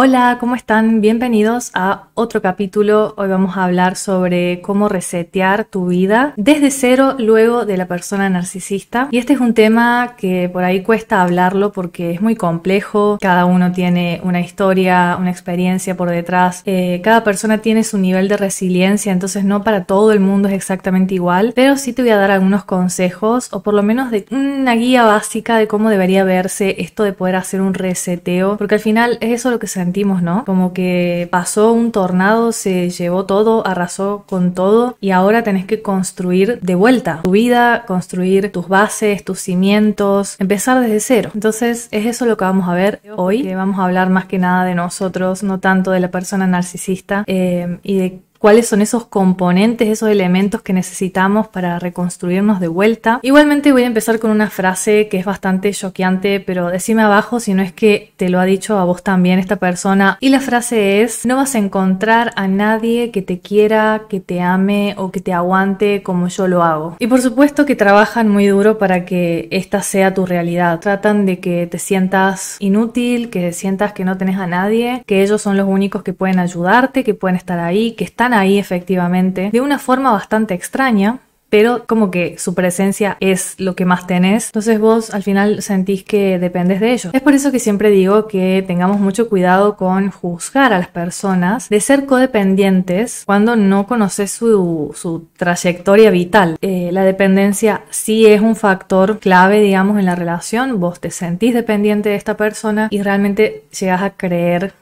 Hola, ¿cómo están? Bienvenidos a otro capítulo. Hoy vamos a hablar sobre cómo resetear tu vida desde cero luego de la persona narcisista. Y este es un tema que por ahí cuesta hablarlo porque es muy complejo. Cada uno tiene una historia, una experiencia por detrás. Eh, cada persona tiene su nivel de resiliencia, entonces no para todo el mundo es exactamente igual. Pero sí te voy a dar algunos consejos o por lo menos de una guía básica de cómo debería verse esto de poder hacer un reseteo. Porque al final es eso lo que se ¿no? Como que pasó un tornado, se llevó todo, arrasó con todo y ahora tenés que construir de vuelta tu vida, construir tus bases, tus cimientos, empezar desde cero. Entonces es eso lo que vamos a ver hoy, vamos a hablar más que nada de nosotros, no tanto de la persona narcisista eh, y de cuáles son esos componentes, esos elementos que necesitamos para reconstruirnos de vuelta. Igualmente voy a empezar con una frase que es bastante choqueante, pero decime abajo si no es que te lo ha dicho a vos también esta persona. Y la frase es, no vas a encontrar a nadie que te quiera, que te ame o que te aguante como yo lo hago. Y por supuesto que trabajan muy duro para que esta sea tu realidad. Tratan de que te sientas inútil, que sientas que no tenés a nadie, que ellos son los únicos que pueden ayudarte, que pueden estar ahí, que están ahí efectivamente, de una forma bastante extraña, pero como que su presencia es lo que más tenés, entonces vos al final sentís que dependes de ellos. Es por eso que siempre digo que tengamos mucho cuidado con juzgar a las personas de ser codependientes cuando no conoces su, trayectoria vital. Eh, la dependencia sí es un factor clave, digamos, en la relación, vos te sentís dependiente de esta persona y realmente llegas a creer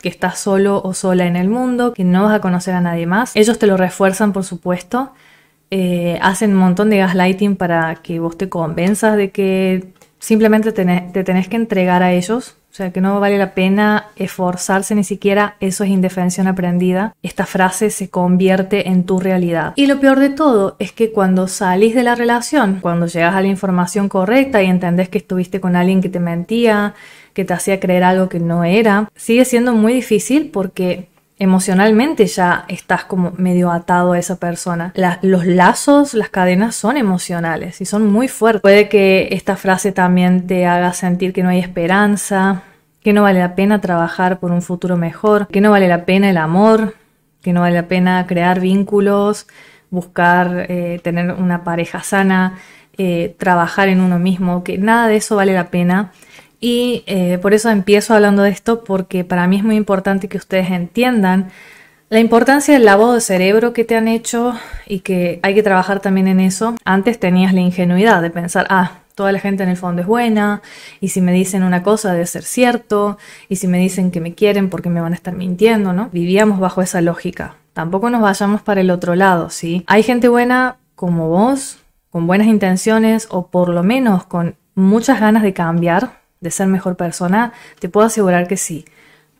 que estás solo o sola en el mundo, que no vas a conocer a nadie más. Ellos te lo refuerzan, por supuesto. Eh, hacen un montón de gaslighting para que vos te convenzas de que simplemente te tenés que entregar a ellos. O sea, que no vale la pena esforzarse ni siquiera, eso es indefensión aprendida. Esta frase se convierte en tu realidad. Y lo peor de todo es que cuando salís de la relación, cuando llegas a la información correcta y entendés que estuviste con alguien que te mentía, que te hacía creer algo que no era. Sigue siendo muy difícil porque emocionalmente ya estás como medio atado a esa persona. los lazos, las cadenas son emocionales y son muy fuertes. Puede que esta frase también te haga sentir que no hay esperanza, que no vale la pena trabajar por un futuro mejor, que no vale la pena el amor, que no vale la pena crear vínculos, buscar eh, tener una pareja sana, eh, trabajar en uno mismo, que nada de eso vale la pena y eh, por eso empiezo hablando de esto porque para mí es muy importante que ustedes entiendan la importancia del lavado de cerebro que te han hecho y que hay que trabajar también en eso. Antes tenías la ingenuidad de pensar, ah, toda la gente en el fondo es buena, y si me dicen una cosa debe ser cierto, y si me dicen que me quieren porque me van a estar mintiendo, ¿no? Vivíamos bajo esa lógica. Tampoco nos vayamos para el otro lado, ¿sí? Hay gente buena como vos, con buenas intenciones o por lo menos con muchas ganas de cambiar, de ser mejor persona, te puedo asegurar que sí.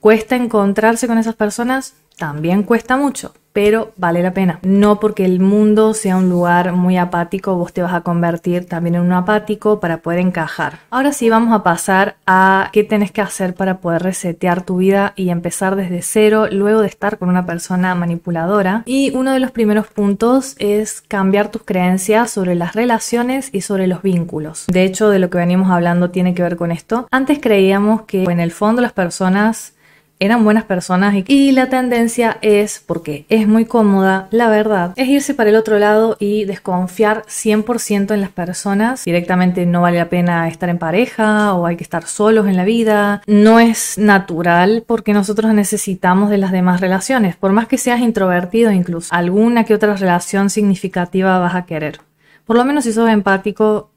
Cuesta encontrarse con esas personas, también cuesta mucho, pero vale la pena. No porque el mundo sea un lugar muy apático, vos te vas a convertir también en un apático para poder encajar. Ahora sí vamos a pasar a qué tenés que hacer para poder resetear tu vida y empezar desde cero luego de estar con una persona manipuladora. Y uno de los primeros puntos es cambiar tus creencias sobre las relaciones y sobre los vínculos. De hecho, de lo que venimos hablando tiene que ver con esto. Antes creíamos que en el fondo las personas eran buenas personas y, la tendencia es, porque es muy cómoda, la verdad, es irse para el otro lado y desconfiar 100% en las personas. Directamente no vale la pena estar en pareja o hay que estar solos en la vida. No es natural porque nosotros necesitamos de las demás relaciones. Por más que seas introvertido incluso, alguna que otra relación significativa vas a querer. Por lo menos si sos empático,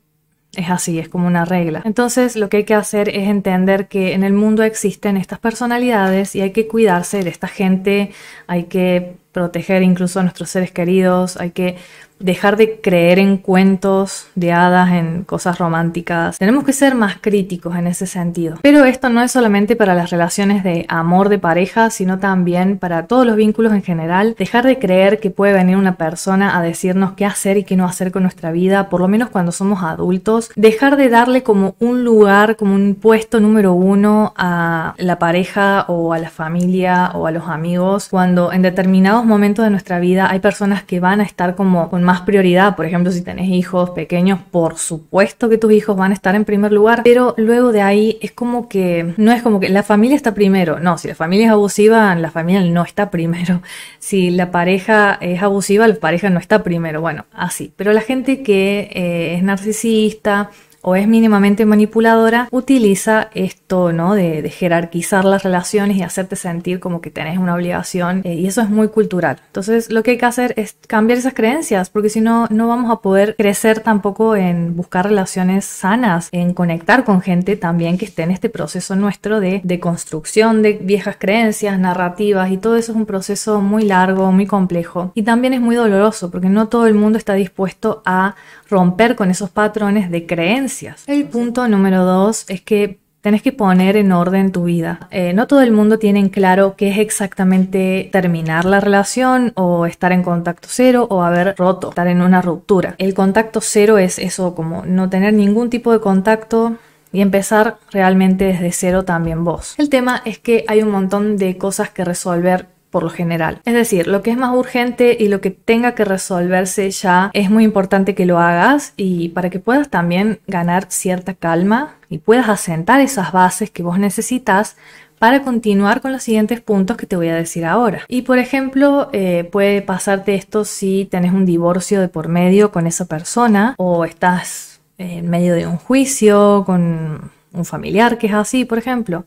es así, es como una regla. Entonces lo que hay que hacer es entender que en el mundo existen estas personalidades y hay que cuidarse de esta gente, hay que proteger incluso a nuestros seres queridos, hay que dejar de creer en cuentos de hadas, en cosas románticas. Tenemos que ser más críticos en ese sentido. Pero esto no es solamente para las relaciones de amor de pareja, sino también para todos los vínculos en general. Dejar de creer que puede venir una persona a decirnos qué hacer y qué no hacer con nuestra vida, por lo menos cuando somos adultos. Dejar de darle como un lugar, como un puesto número uno a la pareja o a la familia o a los amigos, cuando en determinados momentos de nuestra vida hay personas que van a estar como con más prioridad. Por ejemplo, si tenés hijos pequeños, por supuesto que tus hijos van a estar en primer lugar, pero luego de ahí es como que, no es como que la familia está primero. No, si la familia es abusiva, la familia no está primero. Si la pareja es abusiva, la pareja no está primero. Bueno, así. Pero la gente que eh, es narcisista, o es mínimamente manipuladora, utiliza esto, ¿no? De, jerarquizar las relaciones y hacerte sentir como que tenés una obligación eh, y eso es muy cultural. Entonces lo que hay que hacer es cambiar esas creencias porque si no, no vamos a poder crecer tampoco en buscar relaciones sanas, en conectar con gente también que esté en este proceso nuestro de construcción de viejas creencias, narrativas y todo eso es un proceso muy largo, muy complejo y también es muy doloroso porque no todo el mundo está dispuesto a romper con esos patrones de creencias el punto número dos es que tenés que poner en orden tu vida. Eh, no todo el mundo tiene en claro qué es exactamente terminar la relación o estar en contacto cero o haber roto, estar en una ruptura. El contacto cero es eso, como no tener ningún tipo de contacto, y empezar realmente desde cero también vos. El tema es que hay un montón de cosas que resolver por lo general. Es decir, lo que es más urgente y lo que tenga que resolverse ya es muy importante que lo hagas y para que puedas también ganar cierta calma y puedas asentar esas bases que vos necesitas para continuar con los siguientes puntos que te voy a decir ahora. Y por ejemplo, eh, puede pasarte esto si tenés un divorcio de por medio con esa persona o estás en medio de un juicio con un familiar que es así, por ejemplo,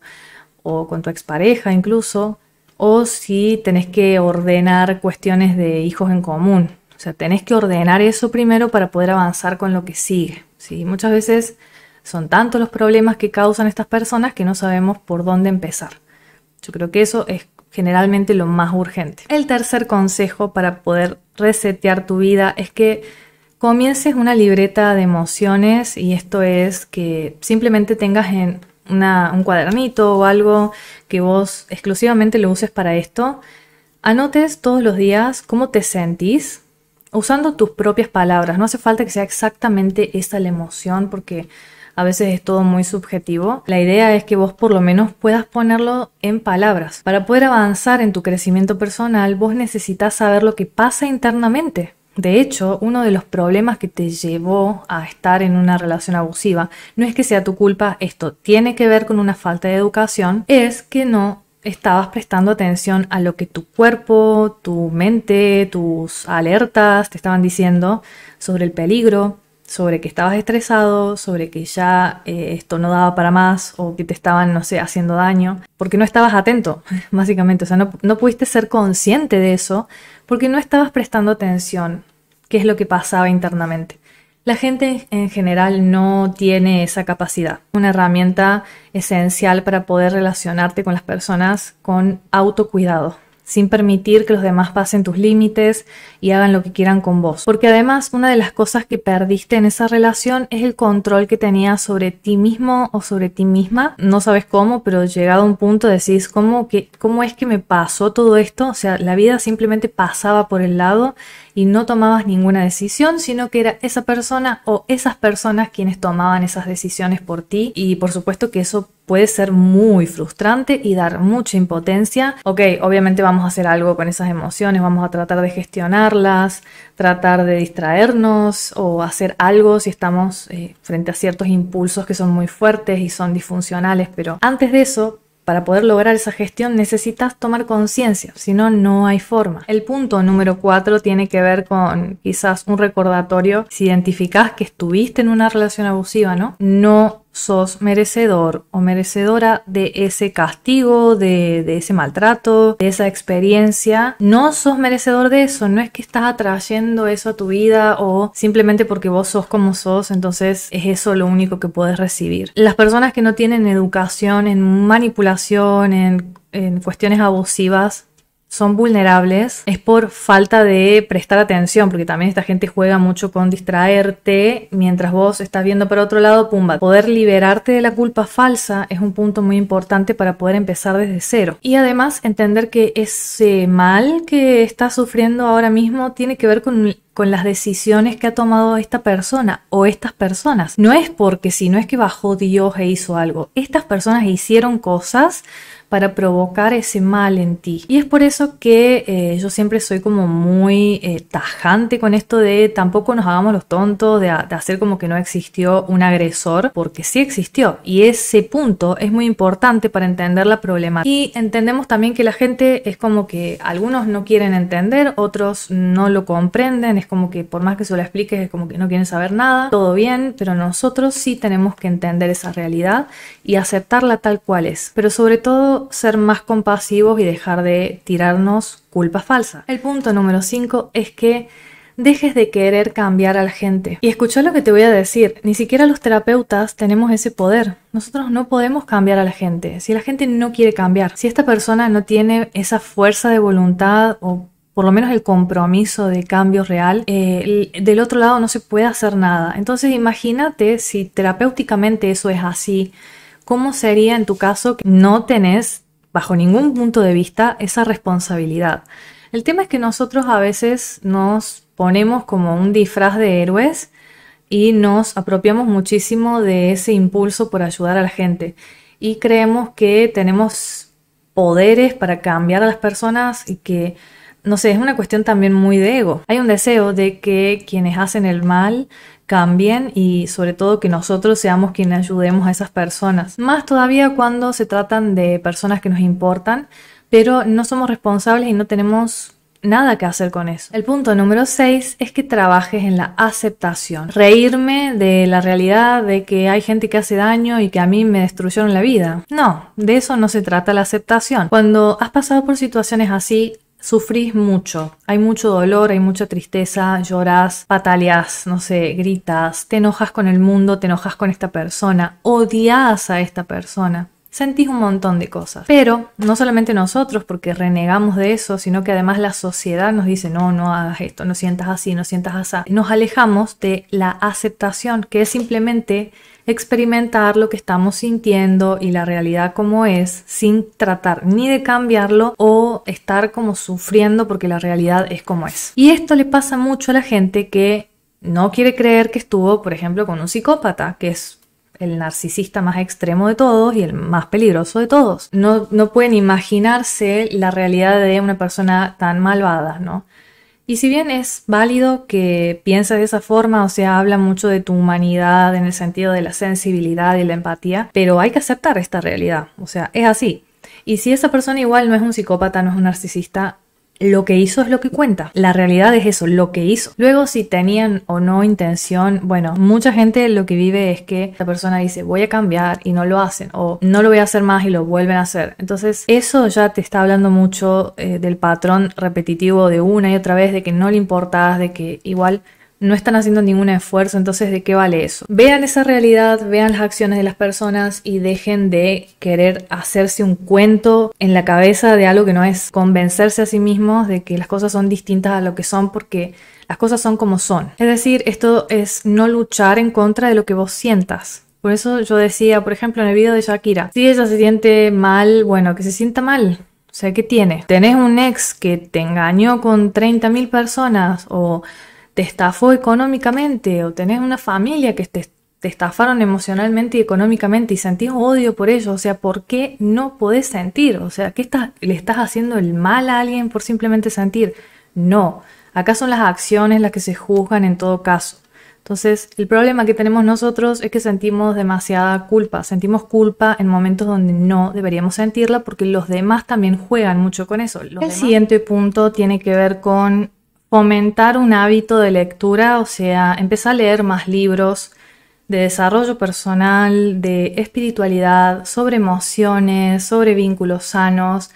o con tu expareja incluso o si tenés que ordenar cuestiones de hijos en común. O sea, tenés que ordenar eso primero para poder avanzar con lo que sigue. Muchas veces son tantos los problemas que causan estas personas que no sabemos por dónde empezar. Yo creo que eso es generalmente lo más urgente. El tercer consejo para poder resetear tu vida es que comiences una libreta de emociones y esto es que simplemente tengas en un cuadernito o algo que vos exclusivamente lo uses para esto, anotes todos los días cómo te sentís usando tus propias palabras. No hace falta que sea exactamente esa la emoción porque a veces es todo muy subjetivo. La idea es que vos por lo menos puedas ponerlo en palabras. Para poder avanzar en tu crecimiento personal, vos necesitas saber lo que pasa internamente. De hecho, uno de los problemas que te llevó a estar en una relación abusiva no es que sea tu culpa, esto tiene que ver con una falta de educación, es que no estabas prestando atención a lo que tu cuerpo, tu mente, tus alertas te estaban diciendo sobre el peligro, sobre que estabas estresado, sobre que ya eh, esto no daba para más o que te estaban, no sé, haciendo daño, porque no estabas atento, básicamente, o sea, no pudiste ser consciente de eso porque no estabas prestando atención qué es lo que pasaba internamente. La gente en general no tiene esa capacidad, una herramienta esencial para poder relacionarte con las personas con autocuidado, sin permitir que los demás pasen tus límites y hagan lo que quieran con vos. Porque además una de las cosas que perdiste en esa relación es el control que tenías sobre ti mismo o sobre ti misma. No sabes cómo, pero llegado a un punto decís, ¿cómo, que, cómo es que me pasó todo esto? O sea, la vida simplemente pasaba por el lado y no tomabas ninguna decisión, sino que era esa persona o esas personas quienes tomaban esas decisiones por ti. Y por supuesto que eso puede ser muy frustrante y dar mucha impotencia. Ok, obviamente vamos a hacer algo con esas emociones, vamos a tratar de gestionarlas, tratar de distraernos o hacer algo si estamos eh, frente a ciertos impulsos que son muy fuertes y son disfuncionales, pero antes de eso, para poder lograr esa gestión necesitas tomar conciencia, si no, no hay forma. El punto número cuatro tiene que ver con quizás un recordatorio. Si identificas que estuviste en una relación abusiva, ¿no? No sos merecedor o merecedora de ese castigo, de, ese maltrato, de esa experiencia. No sos merecedor de eso, no es que estás atrayendo eso a tu vida o simplemente porque vos sos como sos, entonces es eso lo único que puedes recibir. Las personas que no tienen educación en manipulación, en, en cuestiones abusivas, son vulnerables es por falta de prestar atención, porque también esta gente juega mucho con distraerte mientras vos estás viendo para otro lado, pumba. Poder liberarte de la culpa falsa es un punto muy importante para poder empezar desde cero. Y además entender que ese mal que estás sufriendo ahora mismo tiene que ver con con las decisiones que ha tomado esta persona o estas personas. No es porque si no es que bajó Dios e hizo algo. Estas personas hicieron cosas para provocar ese mal en ti. Y es por eso que eh, yo siempre soy como muy eh, tajante con esto de tampoco nos hagamos los tontos, de, de hacer como que no existió un agresor, porque sí existió. Y ese punto es muy importante para entender la problemática. Y entendemos también que la gente es como que algunos no quieren entender, otros no lo comprenden, es como que por más que se lo expliques es como que no quieren saber nada, todo bien, pero nosotros sí tenemos que entender esa realidad y aceptarla tal cual es. Pero sobre todo ser más compasivos y dejar de tirarnos culpa falsa. El punto número 5 es que dejes de querer cambiar a la gente. Y escucha lo que te voy a decir, ni siquiera los terapeutas tenemos ese poder. Nosotros no podemos cambiar a la gente. Si la gente no quiere cambiar, si esta persona no tiene esa fuerza de voluntad o por lo menos el compromiso de cambio real, eh, del otro lado no se puede hacer nada. Entonces imagínate si terapéuticamente eso es así, ¿Cómo sería en tu caso que no tenés, bajo ningún punto de vista, esa responsabilidad? El tema es que nosotros a veces nos ponemos como un disfraz de héroes y nos apropiamos muchísimo de ese impulso por ayudar a la gente y creemos que tenemos poderes para cambiar a las personas y que, no sé, es una cuestión también muy de ego. Hay un deseo de que quienes hacen el mal cambien y sobre todo que nosotros seamos quienes ayudemos a esas personas. Más todavía cuando se tratan de personas que nos importan, pero no somos responsables y no tenemos nada que hacer con eso. El punto número 6 es que trabajes en la aceptación. Reírme de la realidad de que hay gente que hace daño y que a mí me destruyeron la vida. No, de eso no se trata la aceptación. Cuando has pasado por situaciones así, sufrís mucho, hay mucho dolor, hay mucha tristeza, llorás, pataleás, no sé, gritas, te enojas con el mundo, te enojas con esta persona, odias a esta persona sentís un montón de cosas. Pero no solamente nosotros, porque renegamos de eso, sino que además la sociedad nos dice, no, no hagas esto, no sientas así, no sientas así. Nos alejamos de la aceptación, que es simplemente experimentar lo que estamos sintiendo y la realidad como es, sin tratar ni de cambiarlo o estar como sufriendo porque la realidad es como es. Y esto le pasa mucho a la gente que no quiere creer que estuvo, por ejemplo, con un psicópata, que es el narcisista más extremo de todos y el más peligroso de todos. No, no pueden imaginarse la realidad de una persona tan malvada, ¿no? Y si bien es válido que pienses de esa forma, o sea, habla mucho de tu humanidad en el sentido de la sensibilidad y la empatía, pero hay que aceptar esta realidad, o sea, es así. Y si esa persona igual no es un psicópata, no es un narcisista, lo que hizo es lo que cuenta. La realidad es eso, lo que hizo. Luego, si tenían o no intención, bueno, mucha gente lo que vive es que la persona dice voy a cambiar y no lo hacen o no lo voy a hacer más y lo vuelven a hacer. Entonces, eso ya te está hablando mucho eh, del patrón repetitivo de una y otra vez, de que no le importas, de que igual no están haciendo ningún esfuerzo, entonces ¿de qué vale eso? Vean esa realidad, vean las acciones de las personas y dejen de querer hacerse un cuento en la cabeza de algo que no es convencerse a sí mismos de que las cosas son distintas a lo que son porque las cosas son como son. Es decir, esto es no luchar en contra de lo que vos sientas. Por eso yo decía, por ejemplo, en el video de Shakira, si ella se siente mal, bueno, que se sienta mal, o sea, ¿qué tiene? ¿Tenés un ex que te engañó con 30.000 personas o te estafó económicamente o tenés una familia que te, estafaron emocionalmente y económicamente y sentís odio por ellos, o sea, ¿por qué no podés sentir? O sea, ¿qué estás, le estás haciendo el mal a alguien por simplemente sentir? No, acá son las acciones las que se juzgan en todo caso. Entonces, el problema que tenemos nosotros es que sentimos demasiada culpa, sentimos culpa en momentos donde no deberíamos sentirla porque los demás también juegan mucho con eso. el siguiente punto tiene que ver con fomentar un hábito de lectura, o sea, empezar a leer más libros de desarrollo personal, de espiritualidad, sobre emociones, sobre vínculos sanos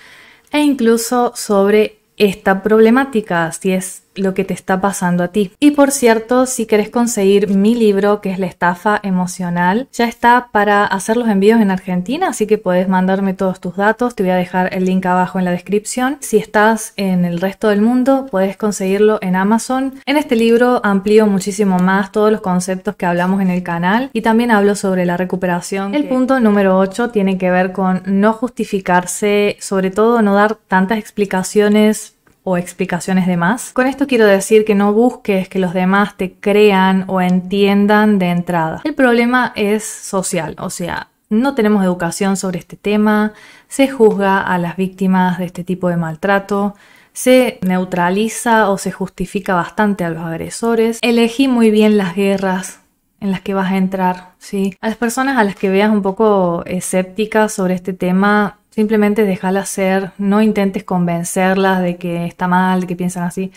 e incluso sobre esta problemática, si es lo que te está pasando a ti. Y por cierto, si querés conseguir mi libro, que es La estafa emocional, ya está para hacer los envíos en Argentina, así que puedes mandarme todos tus datos, te voy a dejar el link abajo en la descripción. Si estás en el resto del mundo, puedes conseguirlo en Amazon. En este libro amplío muchísimo más todos los conceptos que hablamos en el canal y también hablo sobre la recuperación. El punto número 8 tiene que ver con no justificarse, sobre todo no dar tantas explicaciones o explicaciones de más. Con esto quiero decir que no busques que los demás te crean o entiendan de entrada. El problema es social, o sea, no tenemos educación sobre este tema, se juzga a las víctimas de este tipo de maltrato, se neutraliza o se justifica bastante a los agresores. Elegí muy bien las guerras en las que vas a entrar, ¿sí? A las personas a las que veas un poco eh, escépticas sobre este tema, Simplemente déjala ser, no intentes convencerlas de que está mal, de que piensan así.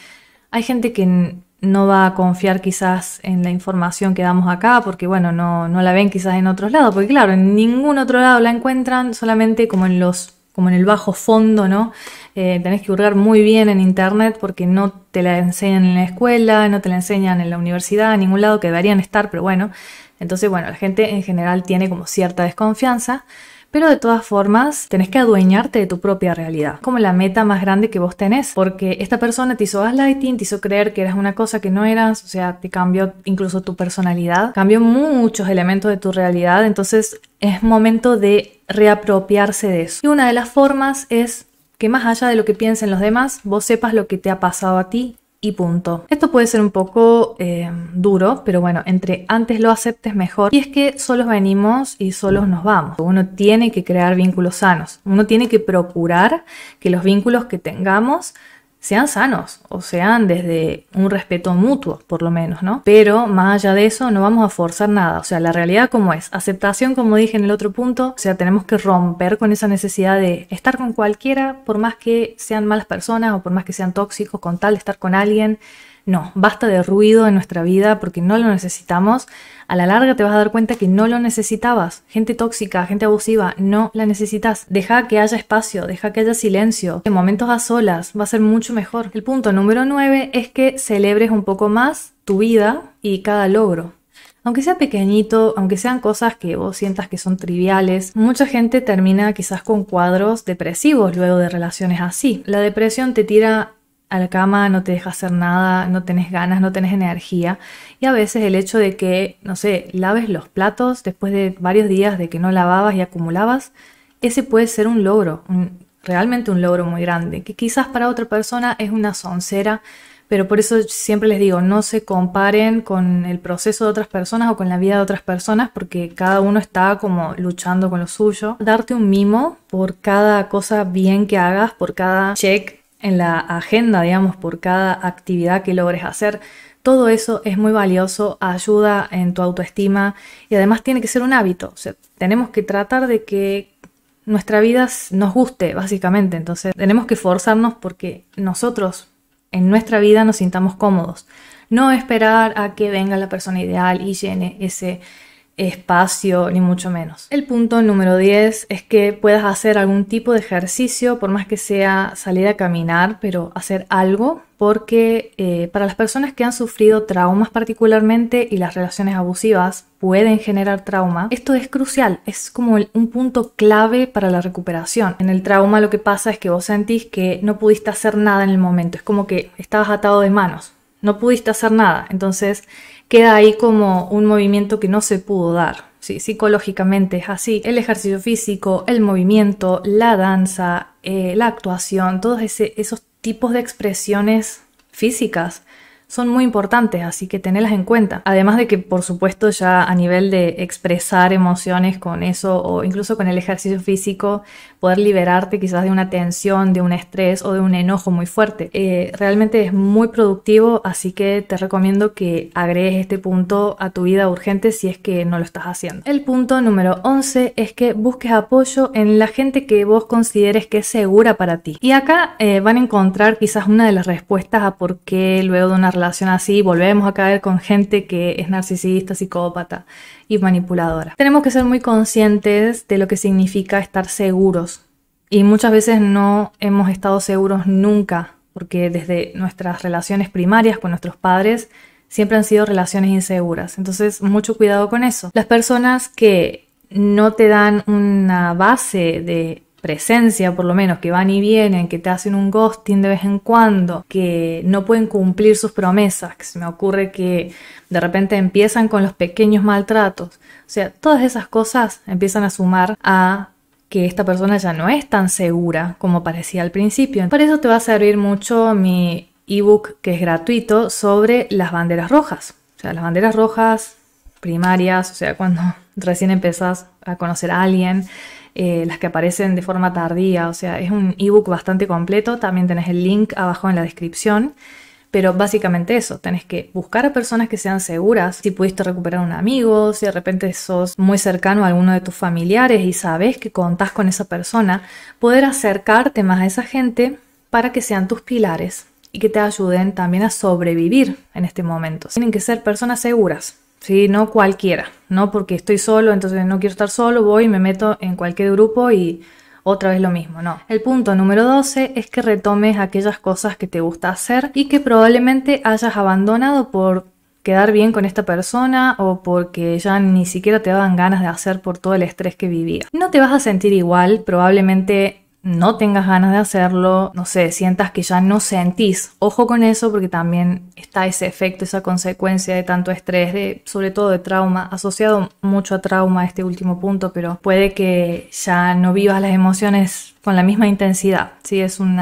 Hay gente que no va a confiar quizás en la información que damos acá, porque bueno, no, la ven quizás en otros lados, porque claro, en ningún otro lado la encuentran, solamente como en los, como en el bajo fondo, ¿no? Eh, tenés que hurgar muy bien en internet porque no te la enseñan en la escuela, no te la enseñan en la universidad, en ningún lado que deberían estar, pero bueno. Entonces, bueno, la gente en general tiene como cierta desconfianza. Pero de todas formas, tenés que adueñarte de tu propia realidad, como la meta más grande que vos tenés, porque esta persona te hizo gaslighting, te hizo creer que eras una cosa que no eras, o sea, te cambió incluso tu personalidad, cambió muchos elementos de tu realidad, entonces es momento de reapropiarse de eso. Y una de las formas es que más allá de lo que piensen los demás, vos sepas lo que te ha pasado a ti y punto. Esto puede ser un poco eh, duro, pero bueno, entre antes lo aceptes mejor. Y es que solos venimos y solos nos vamos. Uno tiene que crear vínculos sanos. Uno tiene que procurar que los vínculos que tengamos sean sanos o sean desde un respeto mutuo, por lo menos, ¿no? Pero más allá de eso, no vamos a forzar nada. O sea, la realidad como es. Aceptación, como dije en el otro punto, o sea, tenemos que romper con esa necesidad de estar con cualquiera, por más que sean malas personas o por más que sean tóxicos, con tal de estar con alguien no, basta de ruido en nuestra vida porque no lo necesitamos, a la larga te vas a dar cuenta que no lo necesitabas. Gente tóxica, gente abusiva, no la necesitas. Deja que haya espacio, deja que haya silencio, en momentos a solas, va a ser mucho mejor. El punto número 9 es que celebres un poco más tu vida y cada logro. Aunque sea pequeñito, aunque sean cosas que vos sientas que son triviales, mucha gente termina quizás con cuadros depresivos luego de relaciones así. La depresión te tira a la cama, no te deja hacer nada, no tenés ganas, no tenés energía. Y a veces el hecho de que, no sé, laves los platos después de varios días de que no lavabas y acumulabas, ese puede ser un logro, realmente un logro muy grande, que quizás para otra persona es una soncera, pero por eso siempre les digo, no se comparen con el proceso de otras personas o con la vida de otras personas, porque cada uno está como luchando con lo suyo. Darte un mimo por cada cosa bien que hagas, por cada check en la agenda, digamos, por cada actividad que logres hacer. Todo eso es muy valioso, ayuda en tu autoestima y además tiene que ser un hábito. tenemos que tratar de que nuestra vida nos guste, básicamente. Entonces, tenemos que forzarnos porque nosotros en nuestra vida nos sintamos cómodos. No esperar a que venga la persona ideal y llene ese espacio, ni mucho menos. El punto número 10 es que puedas hacer algún tipo de ejercicio, por más que sea salir a caminar, pero hacer algo, porque eh, para las personas que han sufrido traumas particularmente y las relaciones abusivas pueden generar trauma, esto es crucial, es como un punto clave para la recuperación. En el trauma lo que pasa es que vos sentís que no pudiste hacer nada en el momento, es como que estabas atado de manos, no pudiste hacer nada, entonces queda ahí como un movimiento que no se pudo dar. psicológicamente es así. El ejercicio físico, el movimiento, la danza, eh, la actuación, todos esos tipos de expresiones físicas son muy importantes, así que tenelas en cuenta. Además de que, por supuesto, ya a nivel de expresar emociones con eso o incluso con el ejercicio físico, poder liberarte quizás de una tensión, de un estrés o de un enojo muy fuerte. Eh, realmente es muy productivo, así que te recomiendo que agregues este punto a tu vida urgente si es que no lo estás haciendo. El punto número 11 es que busques apoyo en la gente que vos consideres que es segura para ti. Y acá eh, van a encontrar quizás una de las respuestas a por qué luego de una relación así volvemos a caer con gente que es narcisista, psicópata y manipuladora. Tenemos que ser muy conscientes de lo que significa estar seguros y muchas veces no hemos estado seguros nunca porque desde nuestras relaciones primarias con nuestros padres siempre han sido relaciones inseguras. Entonces, mucho cuidado con eso. Las personas que no te dan una base de presencia por lo menos, que van y vienen, que te hacen un ghosting de vez en cuando, que no pueden cumplir sus promesas, que se me ocurre que de repente empiezan con los pequeños maltratos. O sea, todas esas cosas empiezan a sumar a que esta persona ya no es tan segura como parecía al principio. por eso te va a servir mucho mi ebook que es gratuito sobre las banderas rojas. O sea, las banderas rojas primarias, o sea, cuando recién empezás a conocer a alguien, eh, las que aparecen de forma tardía, o sea, es un ebook bastante completo, también tenés el link abajo en la descripción. Pero básicamente eso, tenés que buscar a personas que sean seguras, si pudiste recuperar un amigo, si de repente sos muy cercano a alguno de tus familiares y sabes que contás con esa persona, poder acercarte más a esa gente para que sean tus pilares y que te ayuden también a sobrevivir en este momento. Tienen que ser personas seguras, ¿sí? No cualquiera, ¿no? Porque estoy solo, entonces no quiero estar solo, voy y me meto en cualquier grupo y otra vez lo mismo, no. El punto número 12 es que retomes aquellas cosas que te gusta hacer y que probablemente hayas abandonado por quedar bien con esta persona o porque ya ni siquiera te daban ganas de hacer por todo el estrés que vivía. No te vas a sentir igual, probablemente no tengas ganas de hacerlo, no sé, sientas que ya no sentís. Ojo con eso porque también está ese efecto, esa consecuencia de tanto estrés, de, sobre todo de trauma, asociado mucho a trauma este último punto, pero puede que ya no vivas las emociones con la misma intensidad, ¿sí? Es un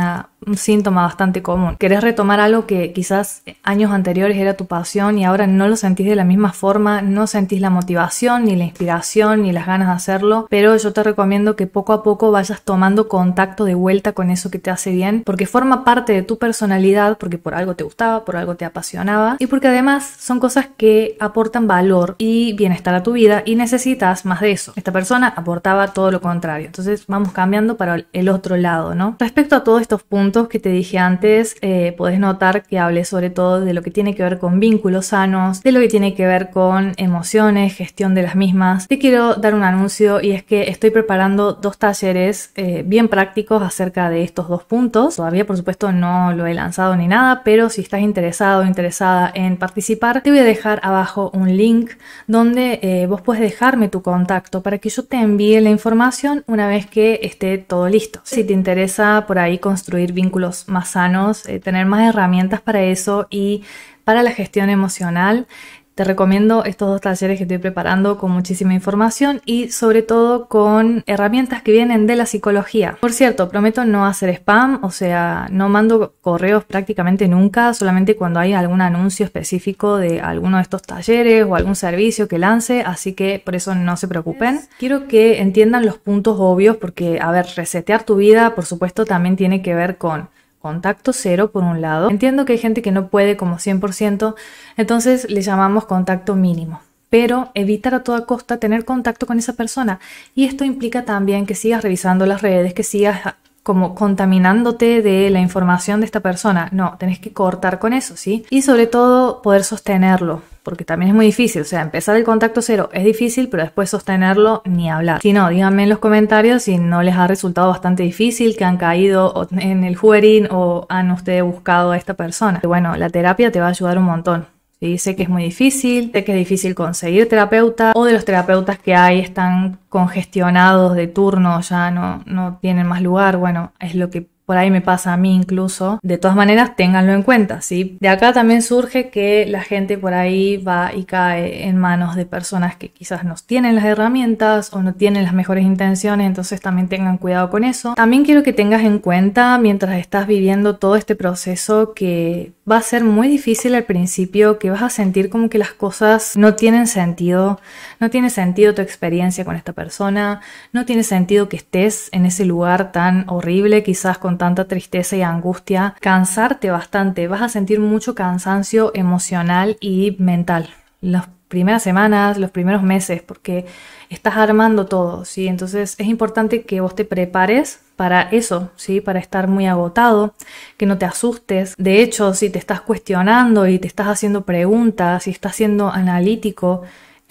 síntoma bastante común. Querés retomar algo que quizás años anteriores era tu pasión y ahora no lo sentís de la misma forma, no sentís la motivación, ni la inspiración, ni las ganas de hacerlo, pero yo te recomiendo que poco a poco vayas tomando contacto de vuelta con eso que te hace bien, porque forma parte de tu personalidad, porque por algo te gustaba, por algo te apasionaba y porque además son cosas que aportan valor y bienestar a tu vida y necesitas más de eso. Esta persona aportaba todo lo contrario, entonces vamos cambiando para el otro lado, ¿no? Respecto a todos estos puntos que te dije antes, eh, podés notar que hablé sobre todo de lo que tiene que ver con vínculos sanos, de lo que tiene que ver con emociones, gestión de las mismas. Te quiero dar un anuncio y es que estoy preparando dos talleres eh, bien prácticos acerca de estos dos puntos. Todavía, por supuesto, no lo he lanzado ni nada, pero si estás interesado o interesada en participar, te voy a dejar abajo un link donde eh, vos puedes dejarme tu contacto para que yo te envíe la información una vez que esté todo listo. Si te interesa por ahí construir vínculos más sanos, eh, tener más herramientas para eso y para la gestión emocional, te recomiendo estos dos talleres que estoy preparando con muchísima información y sobre todo con herramientas que vienen de la psicología. Por cierto, prometo no hacer spam, o sea, no mando correos prácticamente nunca, solamente cuando hay algún anuncio específico de alguno de estos talleres o algún servicio que lance, así que por eso no se preocupen. Quiero que entiendan los puntos obvios porque, a ver, resetear tu vida, por supuesto, también tiene que ver con contacto cero por un lado. Entiendo que hay gente que no puede como 100%, entonces le llamamos contacto mínimo. Pero evitar a toda costa tener contacto con esa persona. Y esto implica también que sigas revisando las redes, que sigas como contaminándote de la información de esta persona. No, tenés que cortar con eso, ¿sí? Y sobre todo poder sostenerlo, porque también es muy difícil. O sea, empezar el contacto cero es difícil, pero después sostenerlo ni hablar. Si no, díganme en los comentarios si no les ha resultado bastante difícil, que han caído en el juguerín o han ustedes buscado a esta persona. bueno, la terapia te va a ayudar un montón. Dice que es muy difícil, sé que es difícil conseguir terapeuta o de los terapeutas que hay están congestionados de turno, ya no, no tienen más lugar. Bueno, es lo que por ahí me pasa a mí incluso. De todas maneras, ténganlo en cuenta, ¿sí? De acá también surge que la gente por ahí va y cae en manos de personas que quizás no tienen las herramientas o no tienen las mejores intenciones, entonces también tengan cuidado con eso. También quiero que tengas en cuenta mientras estás viviendo todo este proceso que va a ser muy difícil al principio, que vas a sentir como que las cosas no tienen sentido, no tiene sentido tu experiencia con esta persona, no tiene sentido que estés en ese lugar tan horrible, quizás con tanta tristeza y angustia, cansarte bastante, vas a sentir mucho cansancio emocional y mental. Las primeras semanas, los primeros meses, porque estás armando todo, ¿sí? Entonces es importante que vos te prepares para eso, ¿sí? Para estar muy agotado, que no te asustes. De hecho, si te estás cuestionando y te estás haciendo preguntas, si estás siendo analítico,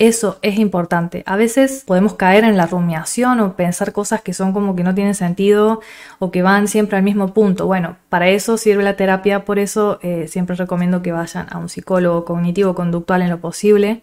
eso es importante. A veces podemos caer en la rumiación o pensar cosas que son como que no tienen sentido o que van siempre al mismo punto. Bueno, para eso sirve la terapia, por eso eh, siempre recomiendo que vayan a un psicólogo cognitivo conductual en lo posible.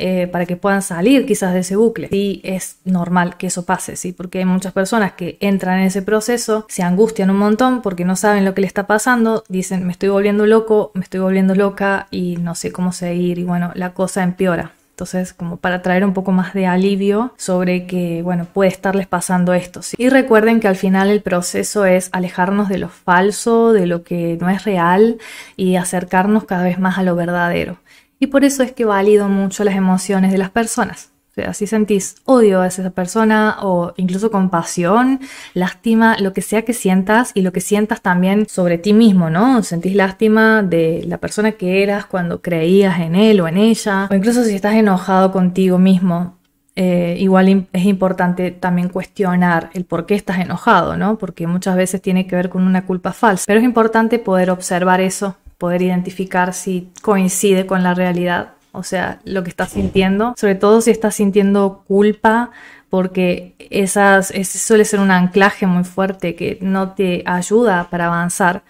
Eh, para que puedan salir quizás de ese bucle. Y es normal que eso pase, sí, porque hay muchas personas que entran en ese proceso, se angustian un montón porque no saben lo que le está pasando, dicen me estoy volviendo loco, me estoy volviendo loca y no sé cómo seguir y bueno, la cosa empeora. Entonces, como para traer un poco más de alivio sobre que, bueno, puede estarles pasando esto. Y recuerden que al final el proceso es alejarnos de lo falso, de lo que no es real y acercarnos cada vez más a lo verdadero. Y por eso es que valido mucho las emociones de las personas. Este, así sentís odio a esa persona o incluso compasión, lástima, lo que sea que sientas y lo que sientas también sobre ti mismo, ¿no? Sentís lástima de la persona que eras cuando creías en él o en ella, o incluso si estás enojado contigo mismo, eh, igual es importante también cuestionar el por qué estás enojado, ¿no? Porque muchas veces tiene que ver con una culpa falsa. Pero es importante poder observar eso, poder identificar si coincide con la realidad o sea, lo que estás sintiendo, sobre todo si estás sintiendo culpa, porque esas, ese suele ser un anclaje muy fuerte que no te ayuda para avanzar,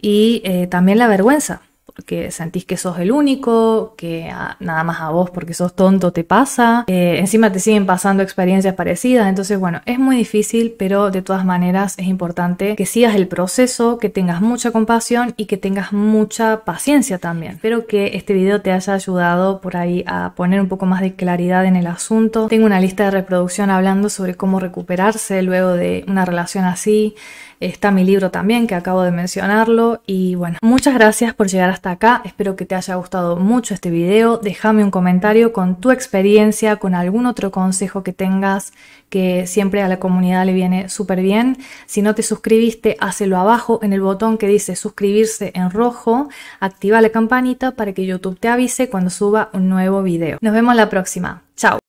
y eh, también la vergüenza que sentís que sos el único, que nada más a vos porque sos tonto te pasa, eh, encima te siguen pasando experiencias parecidas, entonces bueno, es muy difícil, pero de todas maneras es importante que sigas el proceso, que tengas mucha compasión y que tengas mucha paciencia también. Espero que este video te haya ayudado por ahí a poner un poco más de claridad en el asunto. Tengo una lista de reproducción hablando sobre cómo recuperarse luego de una relación así, Está mi libro también, que acabo de mencionarlo. Y bueno, muchas gracias por llegar hasta acá. Espero que te haya gustado mucho este video. Déjame un comentario con tu experiencia, con algún otro consejo que tengas, que siempre a la comunidad le viene súper bien. Si no te suscribiste, hacelo abajo en el botón que dice suscribirse en rojo. Activa la campanita para que YouTube te avise cuando suba un nuevo video. Nos vemos la próxima. Chao.